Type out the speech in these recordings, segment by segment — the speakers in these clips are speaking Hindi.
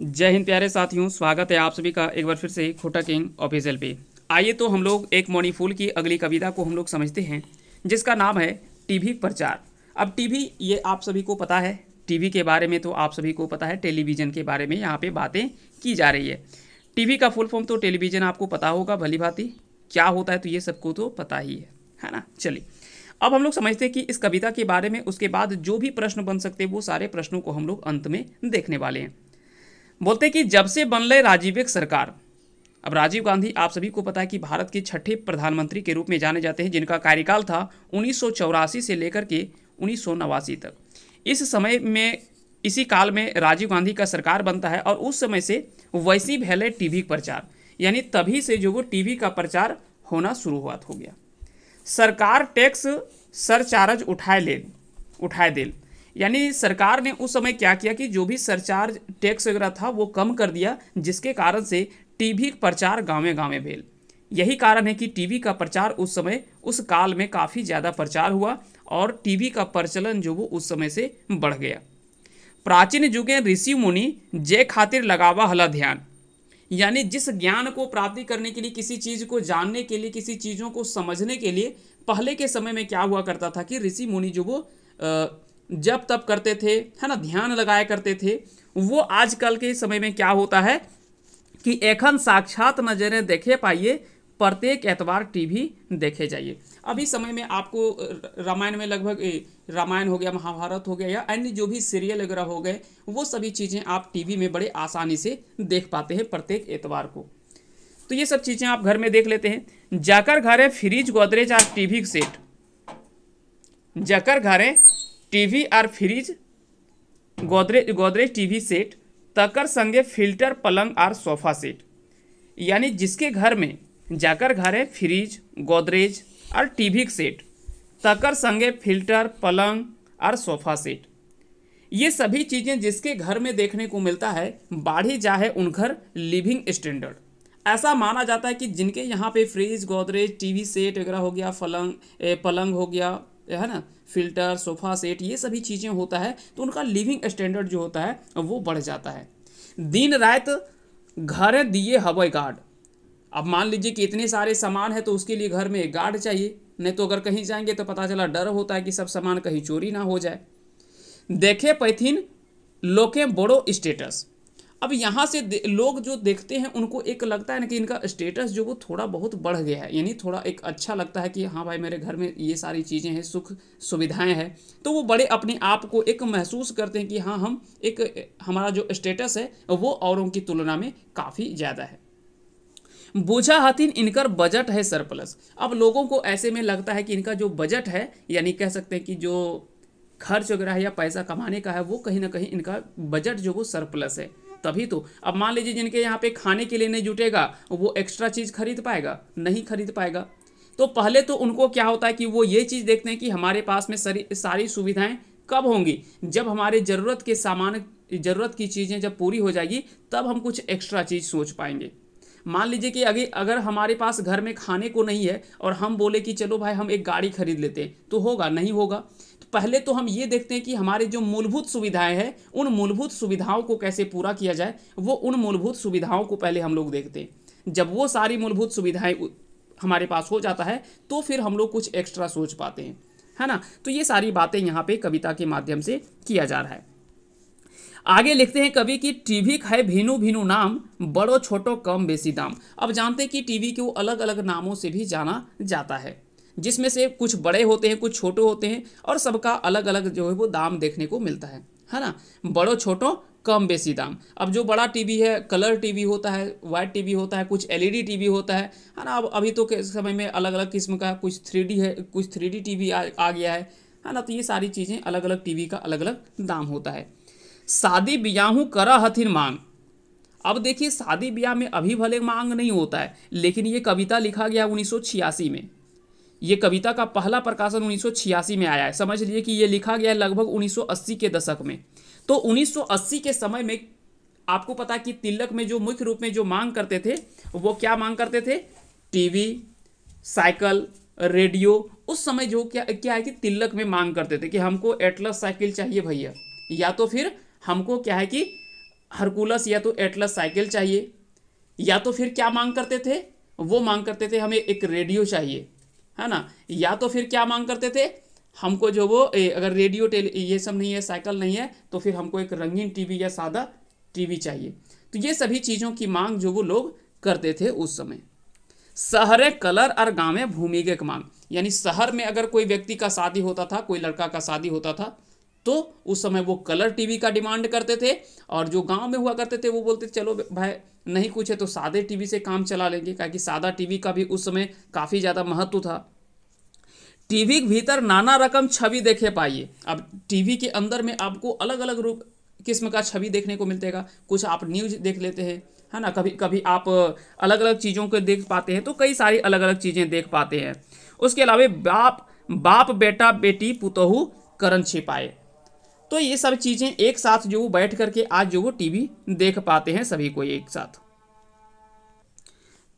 जय हिंद प्यारे साथियों स्वागत है आप सभी का एक बार फिर से खोटा किंग ऑफिशियल पे आइए तो हम लोग एक मौनी फूल की अगली कविता को हम लोग समझते हैं जिसका नाम है टीवी प्रचार अब टीवी ये आप सभी को पता है टीवी के बारे में तो आप सभी को पता है टेलीविज़न के बारे में यहाँ पे बातें की जा रही है टीवी का फुल फॉर्म तो टेलीविज़न आपको पता होगा भली भांति क्या होता है तो ये सबको तो पता ही है है ना चलिए अब हम लोग समझते हैं कि इस कविता के बारे में उसके बाद जो भी प्रश्न बन सकते हैं वो सारे प्रश्नों को हम लोग अंत में देखने वाले हैं बोलते कि जब से राजीव एक सरकार अब राजीव गांधी आप सभी को पता है कि भारत के छठे प्रधानमंत्री के रूप में जाने जाते हैं जिनका कार्यकाल था उन्नीस से लेकर के उन्नीस तक इस समय में इसी काल में राजीव गांधी का सरकार बनता है और उस समय से वैसी भैले टीवी प्रचार यानी तभी से जो वो टी का प्रचार होना शुरुआत हो गया सरकार टैक्स सरचार्ज उठाए ले उठाए दे यानी सरकार ने उस समय क्या किया कि जो भी सरचार्ज टैक्स वगैरह था वो कम कर दिया जिसके कारण से टीवी प्रचार गाँव गाँव भेल यही कारण है कि टीवी का प्रचार उस समय उस काल में काफ़ी ज़्यादा प्रचार हुआ और टीवी का प्रचलन जो वो उस समय से बढ़ गया प्राचीन युगें ऋषि मुनि जय खातिर लगावा हला ध्यान यानी जिस ज्ञान को प्राप्ति करने के लिए किसी चीज़ को जानने के लिए किसी चीज़ों को समझने के लिए पहले के समय में क्या हुआ करता था कि ऋषि मुनि जो वो जब तब करते थे है ना ध्यान लगाया करते थे वो आजकल के समय में क्या होता है कि एखन साक्षात नजरें देखे पाइए प्रत्येक एतवार टीवी देखे जाइए अभी समय में आपको रामायण में लगभग रामायण हो गया महाभारत हो गया या अन्य जो भी सीरियल वगैरह हो गए वो सभी चीज़ें आप टीवी में बड़े आसानी से देख पाते हैं प्रत्येक एतवार को तो ये सब चीज़ें आप घर में देख लेते हैं जाकर घर है फ्रिज गोदरेज और टीवी सेट जाकर घर है टीवी और fridge Godrej Godrej TV set तकर संगे फिल्टर पलंग और सोफा सेट यानी जिसके घर में जाकर घर है फ्रिज गोदरेज और टीवी सेट तकर संगे फिल्टर पलंग और सोफा सेट ये सभी चीज़ें जिसके घर में देखने को मिलता है बाढ़ी जाए उन घर लिविंग स्टैंडर्ड ऐसा माना जाता है कि जिनके यहाँ पे फ्रिज गोदरेज टीवी सेट वगैरह हो गया फलंग ए, पलंग हो गया है ना फिल्टर सोफा सेट ये सभी चीज़ें होता है तो उनका लिविंग स्टैंडर्ड जो होता है वो बढ़ जाता है दिन रात घर दिए हवाई गार्ड अब मान लीजिए कि इतने सारे सामान है तो उसके लिए घर में एक गार्ड चाहिए नहीं तो अगर कहीं जाएंगे तो पता चला डर होता है कि सब सामान कहीं चोरी ना हो जाए देखे पैथिन लोके बड़ो स्टेटस अब यहाँ से लोग जो देखते हैं उनको एक लगता है ना कि इनका स्टेटस जो वो थोड़ा बहुत बढ़ गया है यानी थोड़ा एक अच्छा लगता है कि हाँ भाई मेरे घर में ये सारी चीज़ें हैं सुख सुविधाएं हैं तो वो बड़े अपने आप को एक महसूस करते हैं कि हाँ हम एक हमारा जो स्टेटस है वो औरों की तुलना में काफ़ी ज़्यादा है बोझा हाथिन इनका बजट है सरप्लस अब लोगों को ऐसे में लगता है कि इनका जो बजट है यानी कह सकते हैं कि जो खर्च वगैरह या पैसा कमाने का है वो कहीं ना कहीं इनका बजट जो वो सरप्लस है तभी तो अब मान लीजिए जिनके यहाँ पे खाने के लिए नहीं जुटेगा वो एक्स्ट्रा चीज़ खरीद पाएगा नहीं खरीद पाएगा तो पहले तो उनको क्या होता है कि वो ये चीज़ देखते हैं कि हमारे पास में सारी सारी सुविधाएँ कब होंगी जब हमारे ज़रूरत के सामान ज़रूरत की चीज़ें जब पूरी हो जाएगी तब हम कुछ एक्स्ट्रा चीज़ सोच पाएंगे मान लीजिए कि अगर अगर हमारे पास घर में खाने को नहीं है और हम बोले कि चलो भाई हम एक गाड़ी खरीद लेते हैं तो होगा नहीं होगा पहले तो हम ये देखते हैं कि हमारे जो मूलभूत सुविधाएं हैं उन मूलभूत सुविधाओं को कैसे पूरा किया जाए वो उन मूलभूत सुविधाओं को पहले हम लोग देखते हैं जब वो सारी मूलभूत सुविधाएं हमारे पास हो जाता है तो फिर हम लोग कुछ एक्स्ट्रा सोच पाते हैं है ना तो ये सारी बातें यहाँ पे कविता के माध्यम से किया जा रहा है आगे लिखते हैं कवि कि टीवी है भिनू भिनू नाम बड़ो छोटो कम बेसी दाम अब जानते हैं कि टीवी को अलग अलग नामों से भी जाना जाता है जिसमें से कुछ बड़े होते हैं कुछ छोटे होते हैं और सबका अलग अलग जो है वो दाम देखने को मिलता है है ना बड़ों छोटों कम बेसी दाम अब जो बड़ा टीवी है कलर टीवी होता है वाइट टीवी होता है कुछ एलईडी टीवी होता है है ना अब अभी तो के समय में अलग अलग किस्म का कुछ थ्री है कुछ थ्री डी टीवी आ, आ गया है है ना तो ये सारी चीज़ें अलग अलग टीवी का अलग अलग दाम होता है शादी ब्याहू करा हथिन मांग अब देखिए शादी ब्याह में अभी भले मांग नहीं होता है लेकिन ये कविता लिखा गया उन्नीस में ये कविता का पहला प्रकाशन उन्नीस में आया है समझ लिए कि ये लिखा गया लगभग 1980 के दशक में तो 1980 के समय में आपको पता कि तिलक में जो मुख्य रूप में जो मांग करते थे वो क्या मांग करते थे टीवी साइकिल रेडियो उस समय जो क्या क्या है कि तिलक में मांग करते थे कि हमको एटलस साइकिल चाहिए भैया या तो फिर हमको क्या है कि हरकुलस या तो एटलस साइकिल चाहिए या तो फिर क्या मांग करते थे वो मांग करते थे हमें एक रेडियो चाहिए है ना या तो फिर क्या मांग करते थे हमको जो वो ए, अगर रेडियो टेल ये सब नहीं है साइकिल नहीं है तो फिर हमको एक रंगीन टीवी या सादा टीवी चाहिए तो ये सभी चीज़ों की मांग जो वो लोग करते थे उस समय शहरे कलर और गांव में भूमिगे मांग यानी शहर में अगर कोई व्यक्ति का शादी होता था कोई लड़का का शादी होता था तो उस समय वो कलर टीवी का डिमांड करते थे और जो गांव में हुआ करते थे वो बोलते चलो भाई नहीं कुछ है तो सादे टीवी से काम चला लेंगे क्या कि सादा टीवी का भी उस समय काफ़ी ज़्यादा महत्व था टीवी के भीतर नाना रकम छवि देखे पाइए अब टीवी के अंदर में आपको अलग अलग रूप किस्म का छवि देखने को मिलतेगा कुछ आप न्यूज देख लेते हैं है ना कभी कभी आप अलग अलग चीज़ों को देख पाते हैं तो कई सारी अलग अलग चीज़ें देख पाते हैं उसके अलावा बाप बाप बेटा बेटी पुतहू करण छिपाए तो ये सब चीज़ें एक साथ जो वो बैठ करके आज जो वो टीवी देख पाते हैं सभी को एक साथ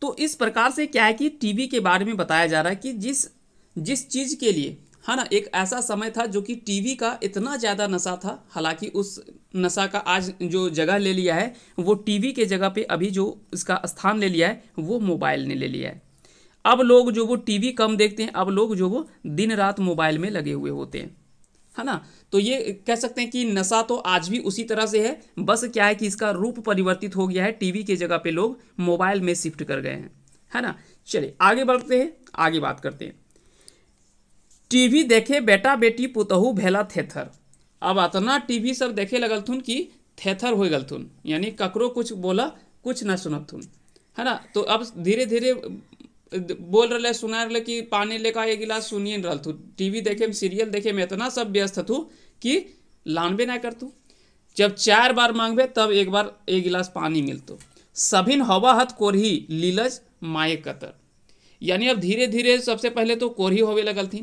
तो इस प्रकार से क्या है कि टीवी के बारे में बताया जा रहा है कि जिस जिस चीज़ के लिए है ना एक ऐसा समय था जो कि टीवी का इतना ज़्यादा नशा था हालांकि उस नशा का आज जो जगह ले लिया है वो टीवी के जगह पे अभी जो इसका स्थान ले लिया है वो मोबाइल ने ले लिया है अब लोग जो वो टीवी कम देखते हैं अब लोग जो वो दिन रात मोबाइल में लगे हुए होते हैं है ना तो ये कह सकते हैं कि नशा तो आज भी उसी तरह से है बस क्या है कि इसका रूप परिवर्तित हो गया है टीवी के जगह पे लोग मोबाइल में शिफ्ट कर गए हैं है ना चलिए आगे बढ़ते हैं आगे बात करते हैं टीवी देखे बेटा बेटी पुतहू भेला थेथर अब अतना टीवी सब देखे लगल थुन कि थेथर हो गल थुन यानी ककरो कुछ बोला कुछ ना सुनत थुन है ना तो अब धीरे धीरे बोल रहे सुना रहे कि पानी लेकर एक गिलास सुनिए रहा तू टीवी देखे में सीरियल देखे में इतना सब व्यस्त तू कि लानबे ना कर तू जब चार बार मांगबे तब एक बार एक गिलास पानी मिलतो सभी हवा हथ कोरही लीलज माय कतर यानी अब धीरे धीरे सबसे पहले तो कोरही होवे लगल थी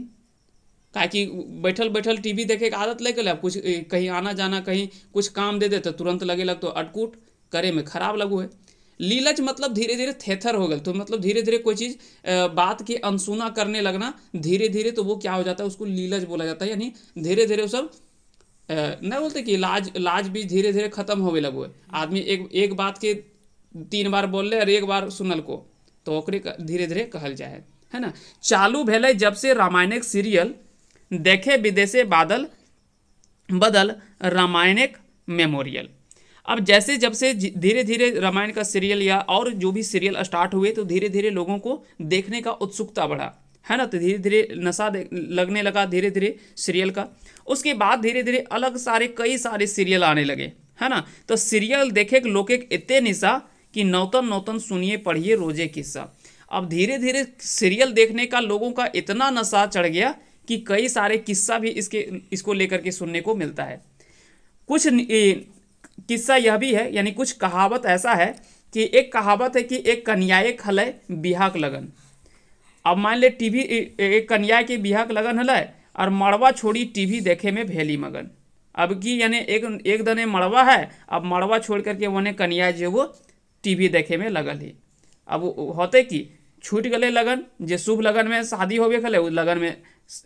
कि बैठल बैठल टीवी देखे के आदत लग गए अब कुछ कहीं आना जाना कहीं कुछ काम दे दे तो तुरंत लगे लग तो अटकूट करे में खराब लगू है लीलच मतलब धीरे धीरे थेथर हो गए तो मतलब धीरे धीरे कोई चीज़ बात की अनसुना करने लगना धीरे धीरे तो वो क्या हो जाता है उसको लीलच बोला जाता है यानी धीरे धीरे वो सब नहीं बोलते कि लाज लाज भी धीरे धीरे खत्म होवे लगो आदमी एक एक बात के तीन बार बोल और एक बार सुनल को तो ओकरे धीरे धीरे कहल जाए है, ना चालू भले जब से रामायणिक सीरियल देखे विदेशे बादल बदल रामायणिक मेमोरियल अब जैसे जब से धीरे धीरे रामायण का सीरियल या और जो भी सीरियल स्टार्ट हुए तो धीरे धीरे लोगों को देखने का उत्सुकता बढ़ा है ना तो धीरे धीरे नशा लगने लगा धीरे धीरे सीरियल का उसके बाद धीरे धीरे अलग सारे कई सारे सीरियल आने लगे है ना तो सीरियल देखे लोग इतने निशा कि नौतन नौतन सुनिए पढ़िए रोजे किस्सा अब धीरे धीरे सीरियल देखने का लोगों का इतना नशा चढ़ गया कि कई सारे किस्सा भी इसके इसको लेकर के सुनने को मिलता है कुछ किस्सा यह भी है यानी कुछ कहावत ऐसा है कि एक कहावत है कि एक कन्याए खलय बिहाक लगन अब मान ले टीवी एक कन्याए के बिहाक लगन हलय और मड़वा छोड़ी टीवी देखे में भेली मगन अब कि यानी एक एक दने मड़वा है अब मड़वा छोड़ करके वने कन्या जो वो टीवी देखे में लगल ही अब होते कि छूट गले लगन जो शुभ लगन में शादी होबे खल उस लगन में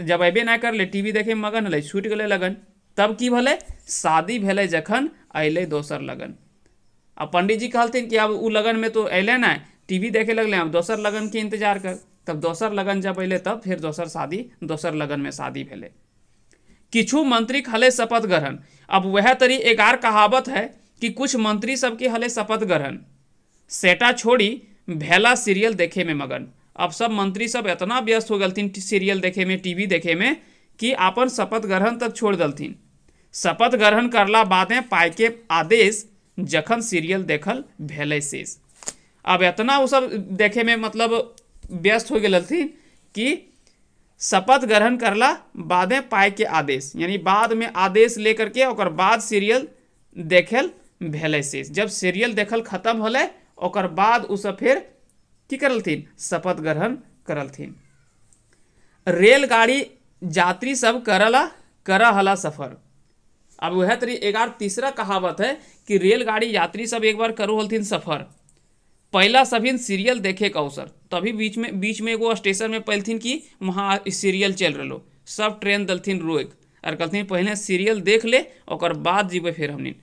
जब अबे ना कर ले टीवी देखे में मगन हलय छूट गले लगन तब की भले शादी भले जखन अल दोसर लगन अब पंडित जी कहते कि अब उ लगन में तो अल ना टी वी देखे लगल अब दोसर लगन के इंतजार कर तब दोसर लगन जब अल तब फिर दोसर शादी दोसर लगन में शादी भले किछु मंत्री हले शपथ ग्रहण अब वह तरी एगार कहावत है कि कुछ मंत्री सबके हले शपथ ग्रहण सेटा छोड़ी भेला सीरियल देखे में मगन अब सब मंत्री सब इतना व्यस्त हो गलथिन सीरियल देखे में टीवी देखे में कि अपन शपथ ग्रहण तक छोड़ दलथिन शपथ ग्रहण करला में पाई के आदेश जखन सीरियल देखल भेल शेष अब इतना उस देखे में मतलब व्यस्त हो गए थी कि शपथ ग्रहण करला बादे पाई के आदेश यानी बाद में आदेश लेकर के और बाद सीरियल देखल भेल शेष जब सीरियल देखल खत्म होल और बाद उस फिर की करल थी शपथ ग्रहण करल रेलगाड़ी यात्री सब करला करा हला सफ़र अब वह तरी एगार तीसरा कहावत है कि रेलगाड़ी यात्री सब एक बार करो हल्थिन सफ़र पहला सभी सीरियल देखे का अवसर तभी बीच में बीच में एगो स्टेशन में पैलथिन कि वहाँ सीरियल चल रो सब ट्रेन दलथिन रोक और कहते पहले सीरियल देख ले और बाद जीबे फिर हमनिन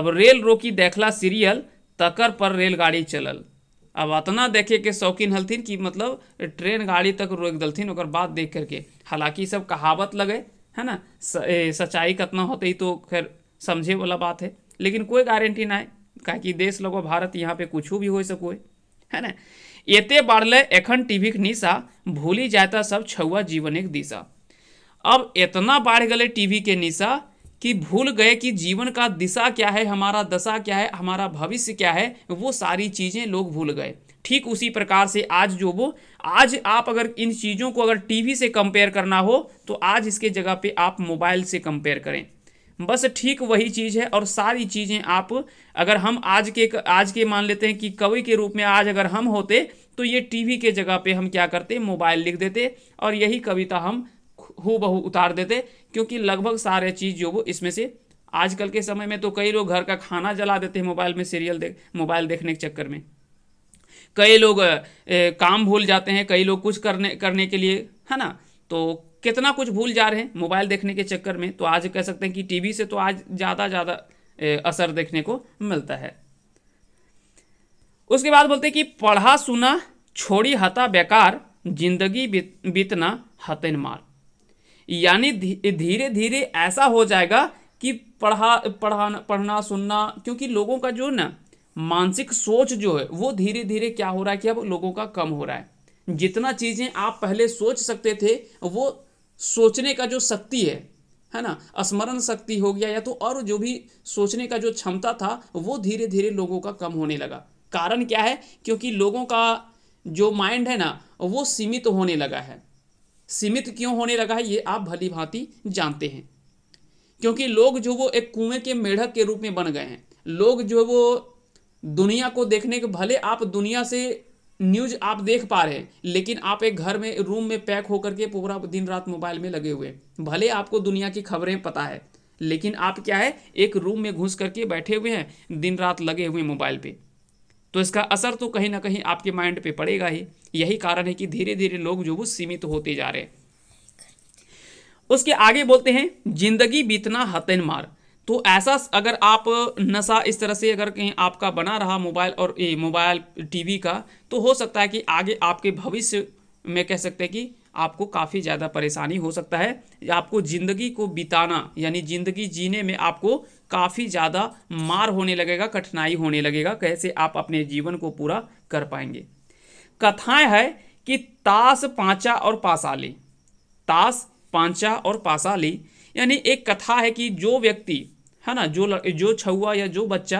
अब रेल रोकी देखला सीरियल तकर पर रेलगाड़ी चलल अब इतना देखे के शौकीन हलथिन कि मतलब ट्रेन गाड़ी तक रोक दलथिन और बाद देख करके हालांकि सब कहावत लगे है ना स, ए, सच्चाई कतना होते ही तो खैर समझे वाला बात है लेकिन कोई गारंटी ना है कि देश लगो भारत यहाँ पे कुछ भी हो सको है है ना इतने बढ़ले एखन टीवी के निशा भूली जाता सब छुआ जीवन के दिशा अब इतना बढ़ गए टीवी के निशा कि भूल गए कि जीवन का दिशा क्या है हमारा दशा क्या है हमारा भविष्य क्या है वो सारी चीज़ें लोग भूल गए ठीक उसी प्रकार से आज जो वो आज आप अगर इन चीज़ों को अगर टीवी से कंपेयर करना हो तो आज इसके जगह पे आप मोबाइल से कंपेयर करें बस ठीक वही चीज़ है और सारी चीज़ें आप अगर हम आज के आज के मान लेते हैं कि कवि के रूप में आज अगर हम होते तो ये टीवी के जगह पे हम क्या करते मोबाइल लिख देते और यही कविता हम हो बहू उतार देते क्योंकि लगभग सारे चीज़ जो वो इसमें से आजकल के समय में तो कई लोग घर का खाना जला देते हैं मोबाइल में सीरियल देख मोबाइल देखने के चक्कर में कई लोग काम भूल जाते हैं कई लोग कुछ करने करने के लिए है ना तो कितना कुछ भूल जा रहे हैं मोबाइल देखने के चक्कर में तो आज कह सकते हैं कि टीवी से तो आज ज़्यादा ज़्यादा असर देखने को मिलता है उसके बाद बोलते हैं कि पढ़ा सुना छोड़ी हता बेकार जिंदगी बीतना हतन मार यानी धीरे धीरे ऐसा हो जाएगा कि पढ़ा पढ़ाना पढ़ना सुनना क्योंकि लोगों का जो ना मानसिक सोच जो है वो धीरे धीरे क्या हो रहा है कि अब लोगों का कम हो रहा है जितना चीज़ें आप पहले सोच सकते थे वो सोचने का जो शक्ति है है ना स्मरण शक्ति हो गया या तो और जो भी सोचने का जो क्षमता था वो धीरे धीरे लोगों का कम होने लगा कारण क्या है क्योंकि लोगों का जो माइंड है ना वो सीमित होने लगा है सीमित क्यों होने लगा है ये आप भली भांति जानते हैं क्योंकि लोग जो वो एक कुएं के मेढक के रूप में बन गए हैं लोग जो वो दुनिया को देखने के भले आप दुनिया से न्यूज आप देख पा रहे हैं लेकिन आप एक घर में रूम में पैक होकर के पूरा दिन रात मोबाइल में लगे हुए भले आपको दुनिया की खबरें पता है लेकिन आप क्या है एक रूम में घुस करके बैठे हुए हैं दिन रात लगे हुए मोबाइल पे तो इसका असर तो कहीं ना कहीं आपके माइंड पे पड़ेगा ही यही कारण है कि धीरे धीरे लोग जो वो सीमित होते जा रहे हैं उसके आगे बोलते हैं जिंदगी बीतना हतन मार तो ऐसा अगर आप नशा इस तरह से अगर कहीं आपका बना रहा मोबाइल और ए, मोबाइल टीवी का तो हो सकता है कि आगे आपके भविष्य में कह सकते हैं कि आपको काफ़ी ज़्यादा परेशानी हो सकता है आपको ज़िंदगी को बिताना यानी ज़िंदगी जीने में आपको काफ़ी ज़्यादा मार होने लगेगा कठिनाई होने लगेगा कैसे आप अपने जीवन को पूरा कर पाएंगे कथाएं है कि ताश पाँचा और पासाली ताश पाँचा और पासाली यानी एक कथा है कि जो व्यक्ति है ना जो जो छुआ या जो बच्चा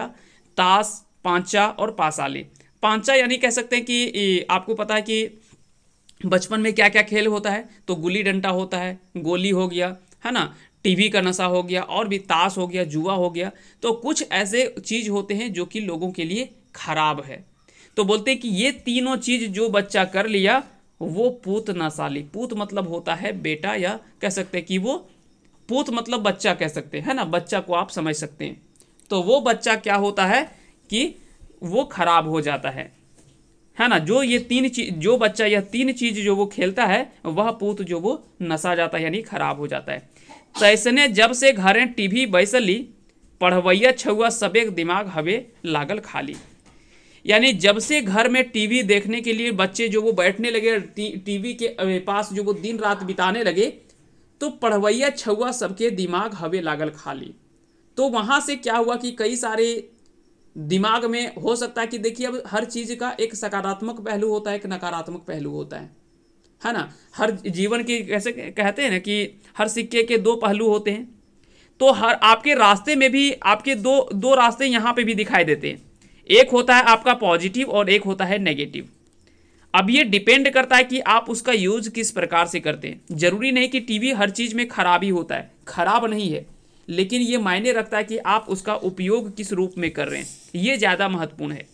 ताश पांचा और पासाली पांचा यानी कह सकते हैं कि आपको पता है कि बचपन में क्या क्या खेल होता है तो गुली डंडा होता है गोली हो गया है ना टीवी का नशा हो गया और भी ताश हो गया जुआ हो गया तो कुछ ऐसे चीज़ होते हैं जो कि लोगों के लिए खराब है तो बोलते हैं कि ये तीनों चीज़ जो बच्चा कर लिया वो पूत नशाली पूत मतलब होता है बेटा या कह सकते हैं कि वो पोत मतलब बच्चा कह सकते हैं ना बच्चा को आप समझ सकते हैं तो वो बच्चा क्या होता है कि वो खराब हो जाता है है ना जो ये तीन चीज जो बच्चा यह तीन चीज जो वो खेलता है वह पोत जो वो नशा जाता है यानी खराब हो जाता है तैसने तो जब से घरें टीवी बैसली पढ़वैया छुआ सबे दिमाग हवे लागल खाली यानी जब से घर में टीवी देखने के लिए बच्चे जो वो बैठने लगे टीवी के पास जो वो दिन रात बिताने लगे तो पढ़वैया छुआ सबके दिमाग हवे लागल खाली तो वहाँ से क्या हुआ कि कई सारे दिमाग में हो सकता है कि देखिए अब हर चीज़ का एक सकारात्मक पहलू होता है एक नकारात्मक पहलू होता है है ना हर जीवन की कैसे कहते हैं ना कि हर सिक्के के दो पहलू होते हैं तो हर आपके रास्ते में भी आपके दो दो रास्ते यहाँ पे भी दिखाई देते हैं एक होता है आपका पॉजिटिव और एक होता है नेगेटिव अब ये डिपेंड करता है कि आप उसका यूज किस प्रकार से करते हैं जरूरी नहीं कि टीवी हर चीज में खराब ही होता है खराब नहीं है लेकिन ये मायने रखता है कि आप उसका उपयोग किस रूप में कर रहे हैं ये ज़्यादा महत्वपूर्ण है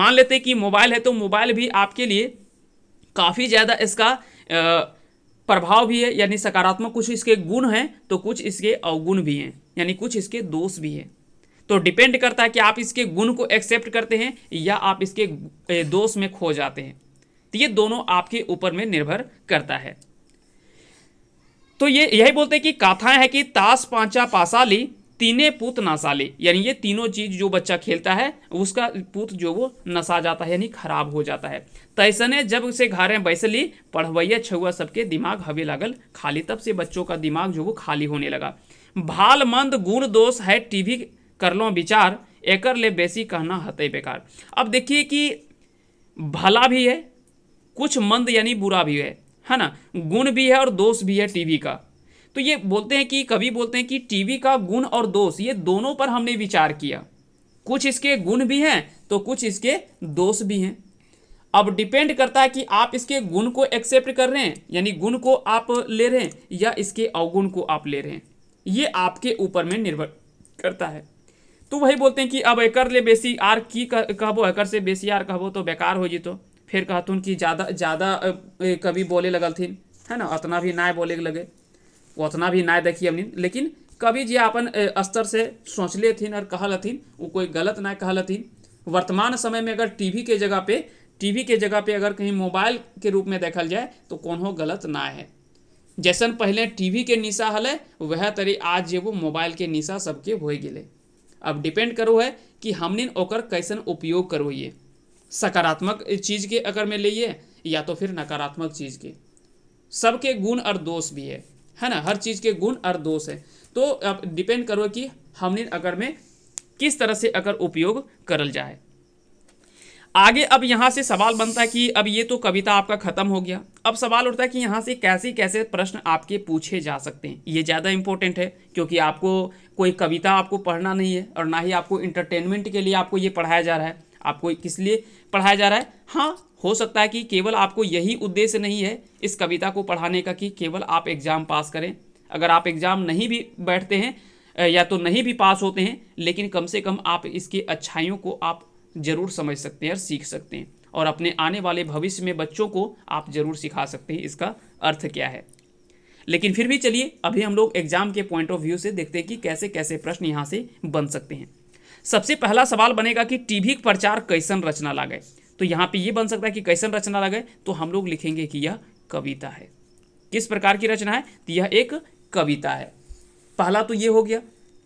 मान लेते हैं कि मोबाइल है तो मोबाइल भी आपके लिए काफ़ी ज़्यादा इसका प्रभाव भी है यानी सकारात्मक कुछ इसके गुण हैं तो कुछ इसके अवगुण भी हैं यानी कुछ इसके दोष भी हैं तो डिपेंड करता है कि आप इसके गुण को एक्सेप्ट करते हैं या आप इसके दोष में खो जाते हैं तो ये दोनों आपके ऊपर में निर्भर करता है तो ये यही बोलते हैं कि काथाएं है कि ताश पांचा पासाली तीने पूत नशाली यानी ये तीनों चीज जो बच्चा खेलता है उसका पूत जो वो नशा जाता है यानी खराब हो जाता है तैसने जब उसे घारे में बैसली पढ़वैया छुआ सबके दिमाग हवे लागल खाली तब से बच्चों का दिमाग जो वो खाली होने लगा भाल मंद गुण दोष है टीवी कर लो विचार एकर ले बेसी कहना हत बेकार अब देखिए कि भला भी है कुछ मंद यानी बुरा भी है है ना गुण भी है और दोष भी है टीवी का तो ये बोलते हैं कि कभी बोलते हैं कि टीवी का गुण और दोष ये दोनों पर हमने विचार किया कुछ इसके गुण भी हैं तो कुछ इसके दोष भी हैं अब डिपेंड करता है कि आप इसके गुण को एक्सेप्ट कर रहे हैं यानी गुण को आप ले रहे हैं या इसके अवगुण को आप ले रहे हैं ये आपके ऊपर में निर्भर करता है तो वही बोलते हैं कि अब एकर ले बेसी आर की कहबो एकर से बेसी आर कहबो तो बेकार हो जी तो फिर कहतुन कि ज़्यादा ज़्यादा कभी बोले लगल थी है ना उतना भी नाय बोले लगे उतना भी नाय देखी हमने लेकिन कभी जी अपन स्तर से सोच ले थी और कहल हथिन वो कोई गलत ना कहल हथिन वर्तमान समय में अगर टीवी के जगह पे टीवी के जगह पे अगर कहीं मोबाइल के रूप में देखल जाए तो कोनो गलत ना है जैसन पहले टीवी के निशा हल वह तरी आज वो मोबाइल के निशा सबके हो गए अब डिपेंड करो है कि हमने ओकर कैसन उपयोग करो ये सकारात्मक चीज़ के अगर में लिए या तो फिर नकारात्मक चीज़ के सबके गुण और दोष भी है है ना हर चीज़ के गुण और दोष है तो आप डिपेंड करो कि हमने अगर में किस तरह से अगर उपयोग करल जाए आगे अब यहाँ से सवाल बनता है कि अब ये तो कविता आपका ख़त्म हो गया अब सवाल उठता है कि यहाँ से कैसे कैसे प्रश्न आपके पूछे जा सकते हैं ये ज़्यादा इंपॉर्टेंट है क्योंकि आपको कोई कविता आपको पढ़ना नहीं है और ना ही आपको इंटरटेनमेंट के लिए आपको ये पढ़ाया जा रहा है आपको किस लिए पढ़ाया जा रहा है हाँ हो सकता है कि केवल आपको यही उद्देश्य नहीं है इस कविता को पढ़ाने का कि केवल आप एग्ज़ाम पास करें अगर आप एग्ज़ाम नहीं भी बैठते हैं या तो नहीं भी पास होते हैं लेकिन कम से कम आप इसकी अच्छाइयों को आप ज़रूर समझ सकते हैं और सीख सकते हैं और अपने आने वाले भविष्य में बच्चों को आप ज़रूर सिखा सकते हैं इसका अर्थ क्या है लेकिन फिर भी चलिए अभी हम लोग एग्जाम के पॉइंट ऑफ व्यू से देखते हैं कि कैसे कैसे प्रश्न यहाँ से बन सकते हैं सबसे पहला सवाल बनेगा कि टीवी प्रचार कैसन रचना लागे तो यहाँ पे ये बन सकता है कि कैसन रचना लागे तो हम लोग लिखेंगे कि यह कविता है किस प्रकार की रचना है तो यह एक कविता है पहला तो ये हो गया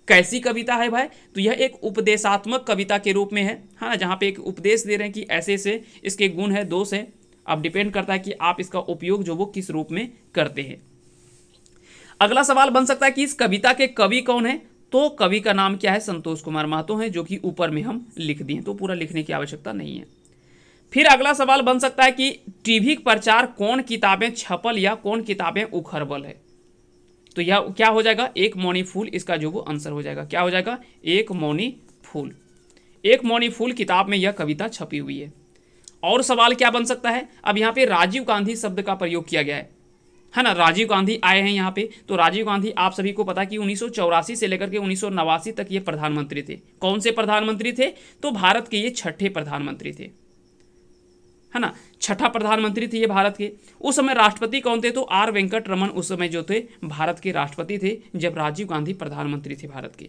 कैसी कविता है भाई तो यह एक उपदेशात्मक कविता के रूप में है हाँ ना जहाँ पे एक उपदेश दे रहे हैं कि ऐसे से इसके गुण है दोष है अब डिपेंड करता है कि आप इसका उपयोग जो वो किस रूप में करते हैं अगला सवाल बन सकता है कि इस कविता के कवि कौन है तो कवि का नाम क्या है संतोष कुमार महतो है जो कि ऊपर में हम लिख दिए तो पूरा लिखने की आवश्यकता नहीं है फिर अगला सवाल बन सकता है कि टीवी प्रचार कौन किताबें छपल या कौन किताबें उखरबल है तो यह क्या हो जाएगा एक मौनी फूल इसका जो वो आंसर हो जाएगा क्या हो जाएगा एक मौनी फूल एक मौनी फूल किताब में यह कविता छपी हुई है और सवाल क्या बन सकता है अब यहाँ पे राजीव गांधी शब्द का प्रयोग किया गया है है ना राजीव गांधी आए हैं यहाँ पे तो राजीव गांधी आप सभी को पता कि उन्नीस से लेकर के उन्नीस तक ये प्रधानमंत्री थे कौन से प्रधानमंत्री थे तो भारत के ये छठे प्रधानमंत्री थे है ना छठा प्रधानमंत्री थे ये भारत के उस समय राष्ट्रपति कौन थे तो आर वेंकट रमन उस समय जो थे भारत के राष्ट्रपति थे जब राजीव गांधी प्रधानमंत्री थे भारत के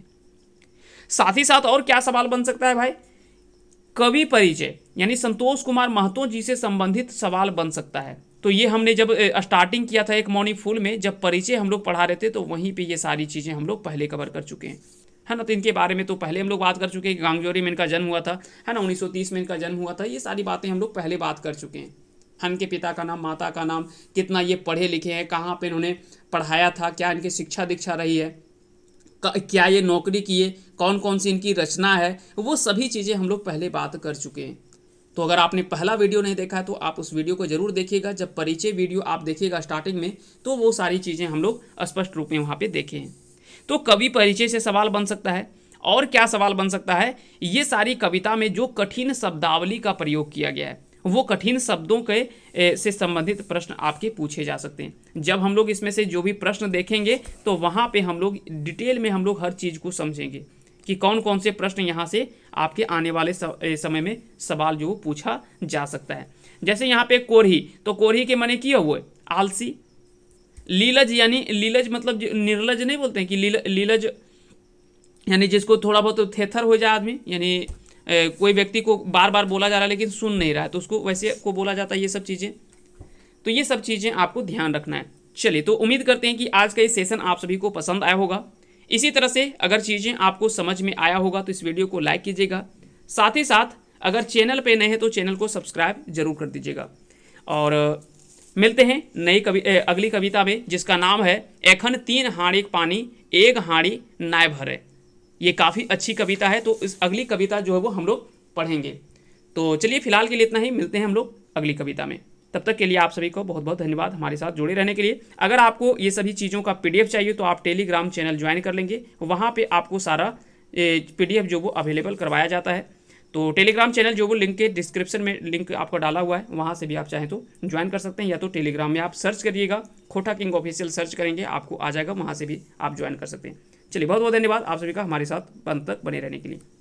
साथ ही साथ और क्या सवाल बन सकता है भाई कवि परिचय यानी संतोष कुमार महतो जी से संबंधित सवाल बन सकता है तो ये हमने जब स्टार्टिंग किया था एक मॉर्निंग फुल में जब परिचय हम लोग पढ़ा रहे थे तो वहीं पे ये सारी चीज़ें हम लोग पहले कवर कर चुके हैं है ना तो इनके बारे में तो पहले हम लोग बात कर चुके हैं गांगजोरी में इनका जन्म हुआ था है ना 1930 में इनका जन्म हुआ था ये सारी बातें हम लोग पहले बात कर चुके हैं हन के पिता का नाम माता का नाम कितना ये पढ़े लिखे हैं कहाँ पर इन्होंने पढ़ाया था क्या इनकी शिक्षा दीक्षा रही है क्या ये नौकरी किए कौन कौन सी इनकी रचना है वो सभी चीज़ें हम लोग पहले बात कर चुके हैं तो अगर आपने पहला वीडियो नहीं देखा है तो आप उस वीडियो को जरूर देखिएगा जब परिचय वीडियो आप देखिएगा स्टार्टिंग में तो वो सारी चीज़ें हम लोग स्पष्ट रूप में वहाँ पर देखे हैं तो कवि परिचय से सवाल बन सकता है और क्या सवाल बन सकता है ये सारी कविता में जो कठिन शब्दावली का प्रयोग किया गया है वो कठिन शब्दों के ए, से संबंधित प्रश्न आपके पूछे जा सकते हैं जब हम लोग इसमें से जो भी प्रश्न देखेंगे तो वहाँ पे हम लोग डिटेल में हम लोग हर चीज़ को समझेंगे कि कौन कौन से प्रश्न यहाँ से आपके आने वाले समय में सवाल जो पूछा जा सकता है जैसे यहाँ पे कोरही तो कोरही के मने किए हुए आलसी लीलज यानी लीलज मतलब निर्लज नहीं बोलते हैं कि लील, लीलज यानी जिसको थोड़ा बहुत थेथर हो जाए आदमी यानी कोई व्यक्ति को बार बार बोला जा रहा है लेकिन सुन नहीं रहा है तो उसको वैसे को बोला जाता है ये सब चीज़ें तो ये सब चीज़ें आपको ध्यान रखना है चलिए तो उम्मीद करते हैं कि आज का ये सेशन आप सभी को पसंद आया होगा इसी तरह से अगर चीज़ें आपको समझ में आया होगा तो इस वीडियो को लाइक कीजिएगा साथ ही साथ अगर चैनल पे नए हैं तो चैनल को सब्सक्राइब जरूर कर दीजिएगा और मिलते हैं नई कवि अगली कविता में जिसका नाम है एखन तीन हाड़ी पानी एक हाड़ी नाय भरे ये काफ़ी अच्छी कविता है तो इस अगली कविता जो है वो हम लोग पढ़ेंगे तो चलिए फिलहाल के लिए इतना ही मिलते हैं हम लोग अगली कविता में तब तक के लिए आप सभी को बहुत बहुत धन्यवाद हमारे साथ जुड़े रहने के लिए अगर आपको ये सभी चीज़ों का पी चाहिए तो आप टेलीग्राम चैनल ज्वाइन कर लेंगे वहाँ पर आपको सारा पी जो वो अवेलेबल करवाया जाता है तो टेलीग्राम चैनल जो वो लिंक के डिस्क्रिप्शन में लिंक आपका डाला हुआ है वहाँ से भी आप चाहें तो ज्वाइन कर सकते हैं या तो टेलीग्राम में आप सर्च करिएगा खोटा किंग ऑफिशियल सर्च करेंगे आपको आ जाएगा वहाँ से भी आप ज्वाइन कर सकते हैं चलिए बहुत बहुत धन्यवाद आप सभी का हमारे साथ बंद तक बने रहने के लिए